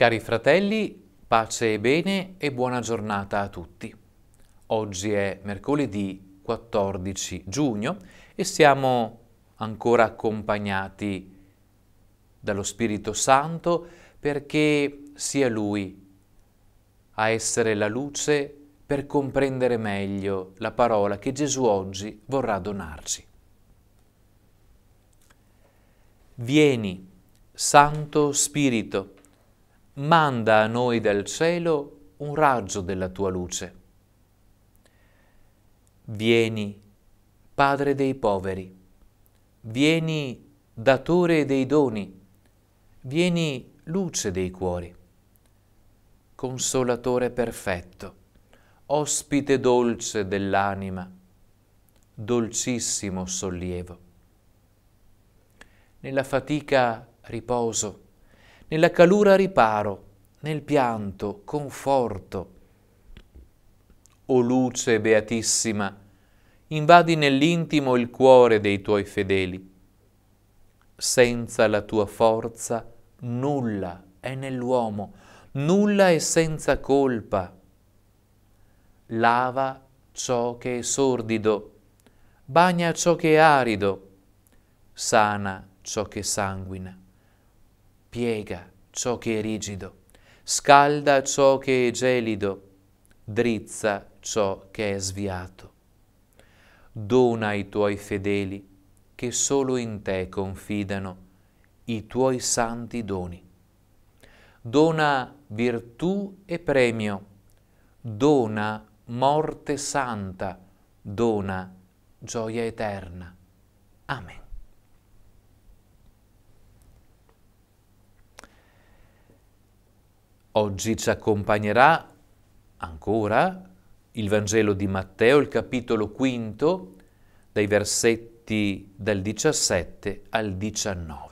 Cari fratelli, pace e bene e buona giornata a tutti. Oggi è mercoledì 14 giugno e siamo ancora accompagnati dallo Spirito Santo perché sia Lui a essere la luce per comprendere meglio la parola che Gesù oggi vorrà donarci. Vieni, Santo Spirito, manda a noi dal cielo un raggio della tua luce. Vieni, Padre dei poveri, vieni, datore dei doni, vieni, luce dei cuori. Consolatore perfetto, ospite dolce dell'anima, dolcissimo sollievo. Nella fatica riposo, nella calura riparo, nel pianto conforto. O luce beatissima, invadi nell'intimo il cuore dei tuoi fedeli. Senza la tua forza nulla è nell'uomo, nulla è senza colpa. Lava ciò che è sordido, bagna ciò che è arido, sana ciò che sanguina piega ciò che è rigido, scalda ciò che è gelido, drizza ciò che è sviato. Dona ai tuoi fedeli, che solo in te confidano, i tuoi santi doni. Dona virtù e premio, dona morte santa, dona gioia eterna. Amen. Oggi ci accompagnerà ancora il Vangelo di Matteo, il capitolo quinto, dai versetti dal 17 al 19.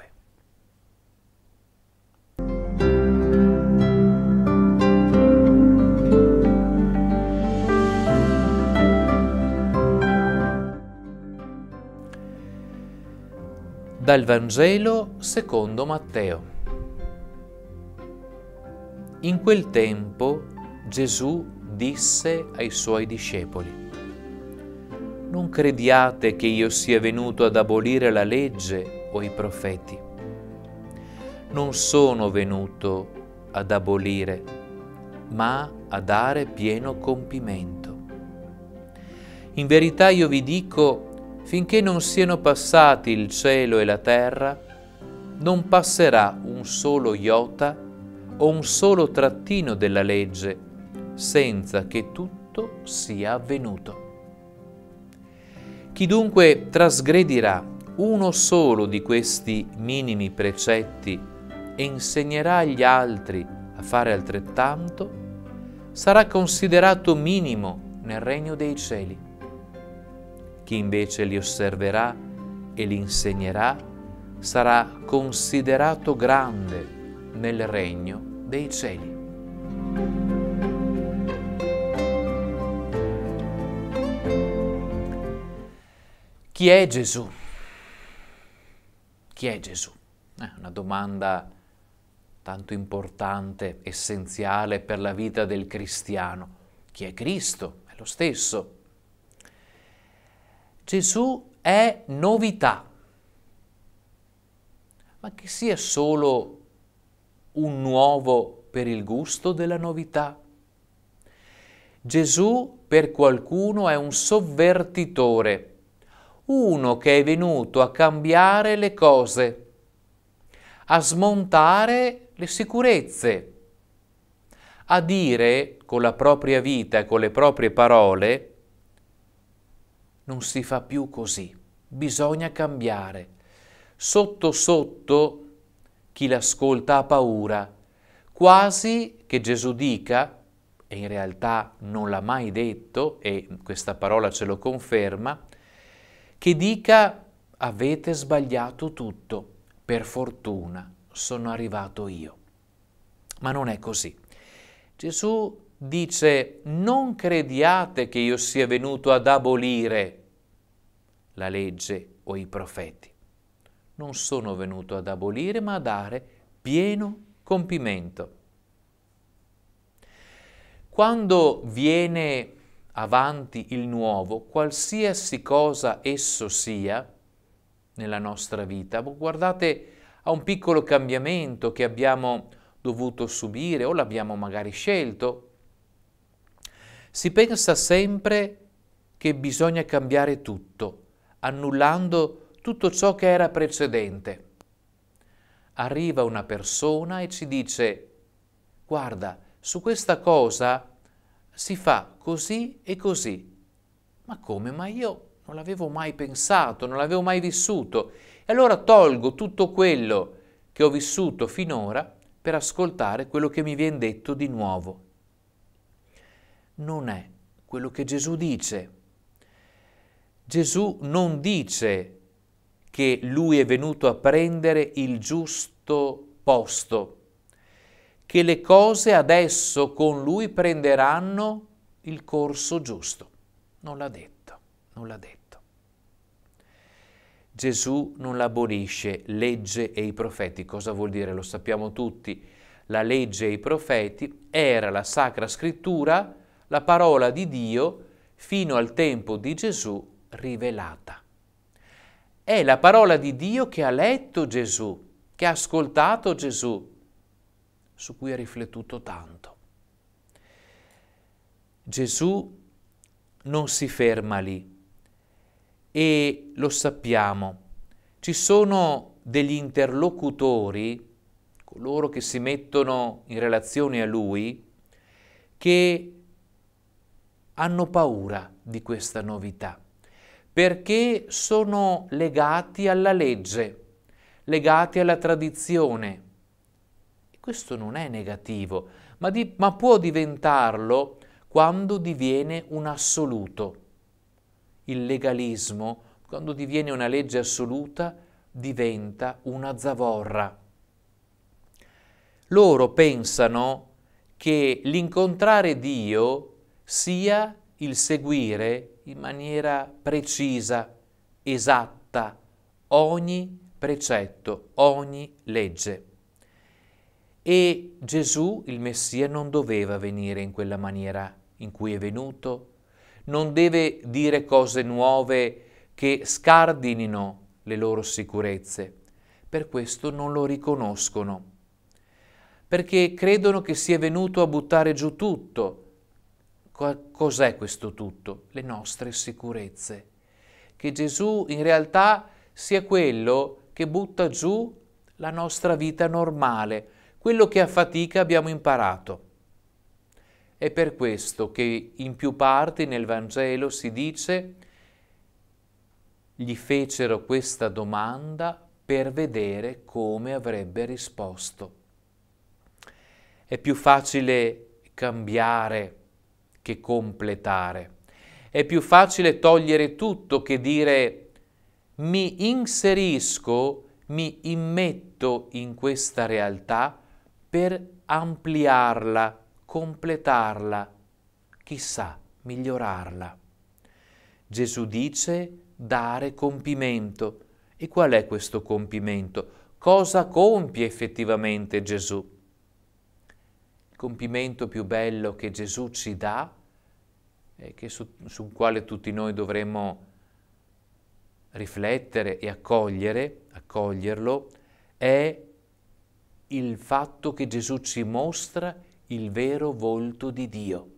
Dal Vangelo secondo Matteo. In quel tempo Gesù disse ai suoi discepoli, non crediate che io sia venuto ad abolire la legge o i profeti. Non sono venuto ad abolire, ma a dare pieno compimento. In verità io vi dico, finché non siano passati il cielo e la terra, non passerà un solo iota o un solo trattino della legge senza che tutto sia avvenuto. Chi dunque trasgredirà uno solo di questi minimi precetti e insegnerà agli altri a fare altrettanto, sarà considerato minimo nel regno dei cieli. Chi invece li osserverà e li insegnerà sarà considerato grande nel regno dei cieli dei cieli. Chi è Gesù? Chi è Gesù? È eh, una domanda tanto importante, essenziale per la vita del cristiano. Chi è Cristo? È lo stesso. Gesù è novità, ma che sia solo un nuovo per il gusto della novità. Gesù per qualcuno è un sovvertitore, uno che è venuto a cambiare le cose, a smontare le sicurezze, a dire con la propria vita, e con le proprie parole, non si fa più così, bisogna cambiare. Sotto sotto chi l'ascolta ha paura, quasi che Gesù dica, e in realtà non l'ha mai detto, e questa parola ce lo conferma, che dica avete sbagliato tutto, per fortuna sono arrivato io. Ma non è così. Gesù dice non crediate che io sia venuto ad abolire la legge o i profeti, non sono venuto ad abolire, ma a dare pieno compimento. Quando viene avanti il nuovo, qualsiasi cosa esso sia nella nostra vita, guardate a un piccolo cambiamento che abbiamo dovuto subire o l'abbiamo magari scelto, si pensa sempre che bisogna cambiare tutto, annullando tutto ciò che era precedente. Arriva una persona e ci dice, guarda, su questa cosa si fa così e così. Ma come? Ma io non l'avevo mai pensato, non l'avevo mai vissuto. E allora tolgo tutto quello che ho vissuto finora per ascoltare quello che mi viene detto di nuovo. Non è quello che Gesù dice. Gesù non dice che lui è venuto a prendere il giusto posto, che le cose adesso con lui prenderanno il corso giusto. Non l'ha detto, non l'ha detto. Gesù non l'abolisce, legge e i profeti. Cosa vuol dire? Lo sappiamo tutti. La legge e i profeti era la sacra scrittura, la parola di Dio, fino al tempo di Gesù rivelata è la parola di Dio che ha letto Gesù, che ha ascoltato Gesù, su cui ha riflettuto tanto. Gesù non si ferma lì e lo sappiamo. Ci sono degli interlocutori, coloro che si mettono in relazione a lui, che hanno paura di questa novità perché sono legati alla legge, legati alla tradizione. questo non è negativo, ma, di, ma può diventarlo quando diviene un assoluto. Il legalismo, quando diviene una legge assoluta, diventa una zavorra. Loro pensano che l'incontrare Dio sia il seguire in maniera precisa, esatta, ogni precetto, ogni legge. E Gesù, il Messia, non doveva venire in quella maniera in cui è venuto, non deve dire cose nuove che scardinino le loro sicurezze. Per questo non lo riconoscono, perché credono che sia venuto a buttare giù tutto, Cos'è questo tutto? Le nostre sicurezze. Che Gesù in realtà sia quello che butta giù la nostra vita normale, quello che a fatica abbiamo imparato. È per questo che in più parti nel Vangelo si dice gli fecero questa domanda per vedere come avrebbe risposto. È più facile cambiare che completare. È più facile togliere tutto che dire mi inserisco, mi immetto in questa realtà per ampliarla, completarla, chissà, migliorarla. Gesù dice dare compimento. E qual è questo compimento? Cosa compie effettivamente Gesù? compimento più bello che Gesù ci dà e che su, sul quale tutti noi dovremmo riflettere e accogliere, accoglierlo, è il fatto che Gesù ci mostra il vero volto di Dio.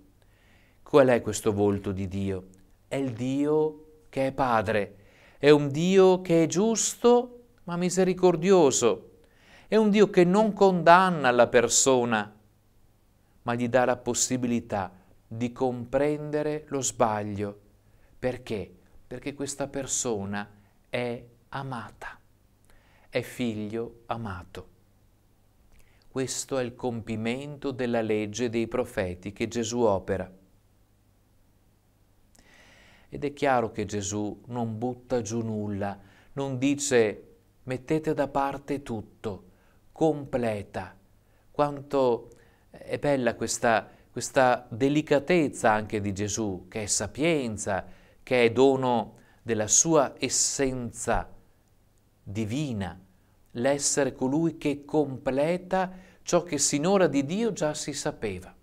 Qual è questo volto di Dio? È il Dio che è Padre, è un Dio che è giusto ma misericordioso, è un Dio che non condanna la persona, ma gli dà la possibilità di comprendere lo sbaglio. Perché? Perché questa persona è amata, è figlio amato. Questo è il compimento della legge dei profeti che Gesù opera. Ed è chiaro che Gesù non butta giù nulla, non dice mettete da parte tutto, completa. Quanto è bella questa, questa delicatezza anche di Gesù, che è sapienza, che è dono della sua essenza divina, l'essere colui che completa ciò che sinora di Dio già si sapeva.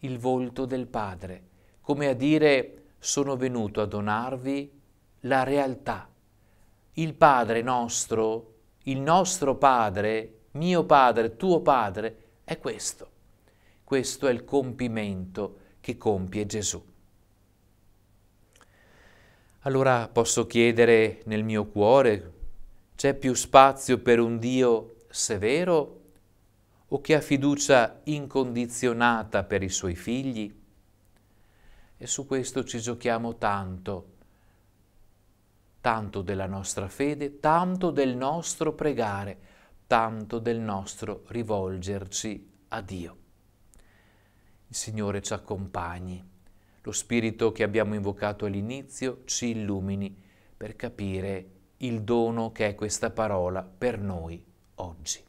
Il volto del Padre, come a dire sono venuto a donarvi la realtà. Il Padre nostro, il nostro Padre, mio Padre, tuo Padre, è questo. Questo è il compimento che compie Gesù. Allora posso chiedere nel mio cuore, c'è più spazio per un Dio severo o che ha fiducia incondizionata per i suoi figli? E su questo ci giochiamo tanto, tanto della nostra fede, tanto del nostro pregare tanto del nostro rivolgerci a Dio. Il Signore ci accompagni, lo Spirito che abbiamo invocato all'inizio ci illumini per capire il dono che è questa parola per noi oggi.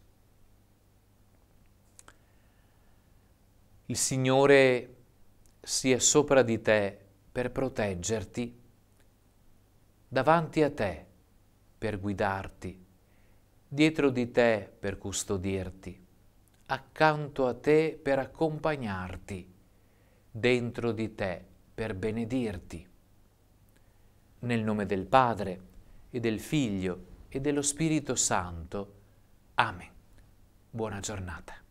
Il Signore sia sopra di te per proteggerti, davanti a te per guidarti dietro di te per custodirti, accanto a te per accompagnarti, dentro di te per benedirti. Nel nome del Padre e del Figlio e dello Spirito Santo. Amen. Buona giornata.